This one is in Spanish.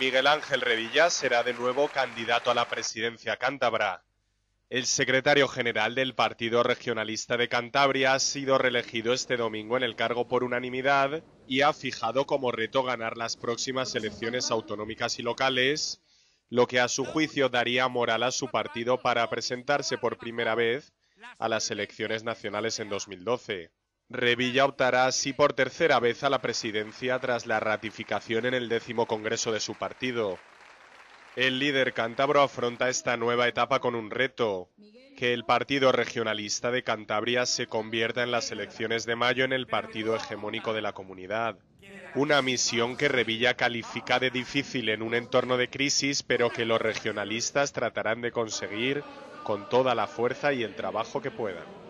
Miguel Ángel Revilla será de nuevo candidato a la presidencia cántabra. El secretario general del Partido Regionalista de Cantabria ha sido reelegido este domingo en el cargo por unanimidad y ha fijado como reto ganar las próximas elecciones autonómicas y locales, lo que a su juicio daría moral a su partido para presentarse por primera vez a las elecciones nacionales en 2012. Revilla optará así por tercera vez a la presidencia tras la ratificación en el décimo congreso de su partido. El líder cántabro afronta esta nueva etapa con un reto, que el Partido Regionalista de Cantabria se convierta en las elecciones de mayo en el partido hegemónico de la comunidad. Una misión que Revilla califica de difícil en un entorno de crisis, pero que los regionalistas tratarán de conseguir con toda la fuerza y el trabajo que puedan.